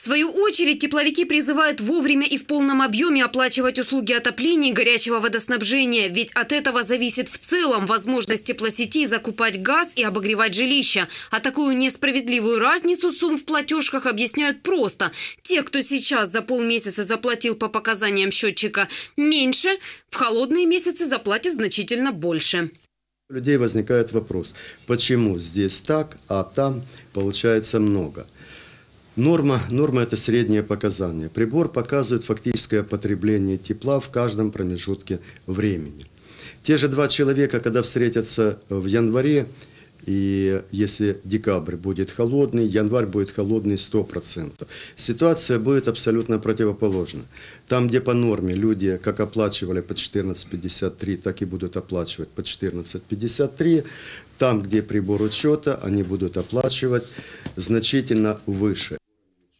свою очередь, тепловики призывают вовремя и в полном объеме оплачивать услуги отопления и горячего водоснабжения, ведь от этого зависит в целом возможность теплосети закупать газ и обогревать жилища. А такую несправедливую разницу сумм в платежках объясняют просто. Те, кто сейчас за полмесяца заплатил по показаниям счетчика меньше, в холодные месяцы заплатят значительно больше. У людей возникает вопрос, почему здесь так, а там получается много – Норма, норма – это среднее показание. Прибор показывает фактическое потребление тепла в каждом промежутке времени. Те же два человека, когда встретятся в январе и если декабрь будет холодный, январь будет холодный 100%. Ситуация будет абсолютно противоположна. Там, где по норме люди как оплачивали по 14.53, так и будут оплачивать по 14.53, там, где прибор учета, они будут оплачивать значительно выше.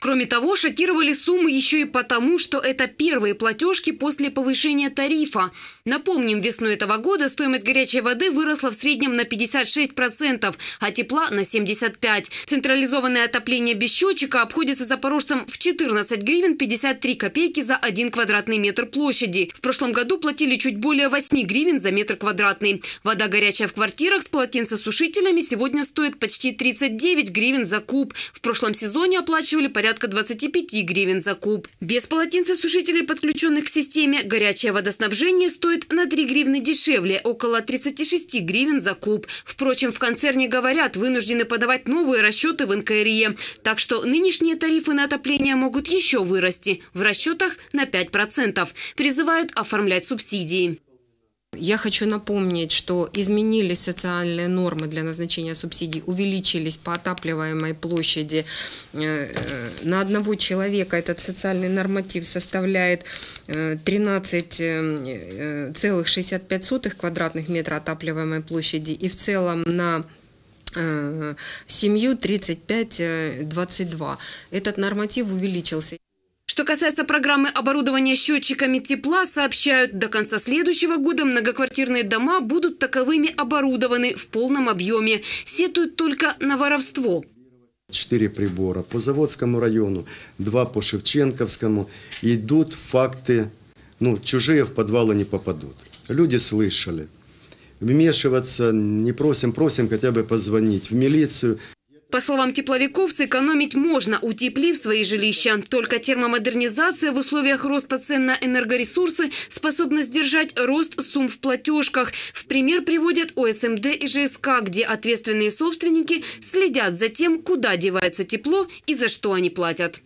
Кроме того, шокировали суммы еще и потому, что это первые платежки после повышения тарифа. Напомним, весной этого года стоимость горячей воды выросла в среднем на 56%, а тепла на 75%. Централизованное отопление без счетчика обходится запорожцам в 14 гривен 53 копейки за 1 квадратный метр площади. В прошлом году платили чуть более 8 гривен за метр квадратный. Вода горячая в квартирах с полотенцесушителями сегодня стоит почти 39 гривен за куб. В прошлом сезоне оплачивали порядка порядка 25 гривен за куб. Без полотенцесушителей, подключенных к системе, горячее водоснабжение стоит на 3 гривны дешевле, около 36 гривен за куб. Впрочем, в концерне говорят, вынуждены подавать новые расчеты в НКРЕ. Так что нынешние тарифы на отопление могут еще вырасти, в расчетах на 5%. Призывают оформлять субсидии. Я хочу напомнить, что изменились социальные нормы для назначения субсидий, увеличились по отапливаемой площади. Э, э, на одного человека этот социальный норматив составляет 13,65 э, квадратных метра отапливаемой площади. И в целом на семью 35-22. Этот норматив увеличился. Что касается программы оборудования счетчиками тепла, сообщают, до конца следующего года многоквартирные дома будут таковыми оборудованы в полном объеме. Сетуют только на воровство. Четыре прибора по Заводскому району, два по Шевченковскому. Идут факты, ну, чужие в подвалы не попадут. Люди слышали. Вмешиваться не просим, просим хотя бы позвонить в милицию. По словам тепловиков, сэкономить можно, утеплив свои жилища. Только термомодернизация в условиях роста цен на энергоресурсы способна сдержать рост сумм в платежках. В пример приводят ОСМД и ЖСК, где ответственные собственники следят за тем, куда девается тепло и за что они платят.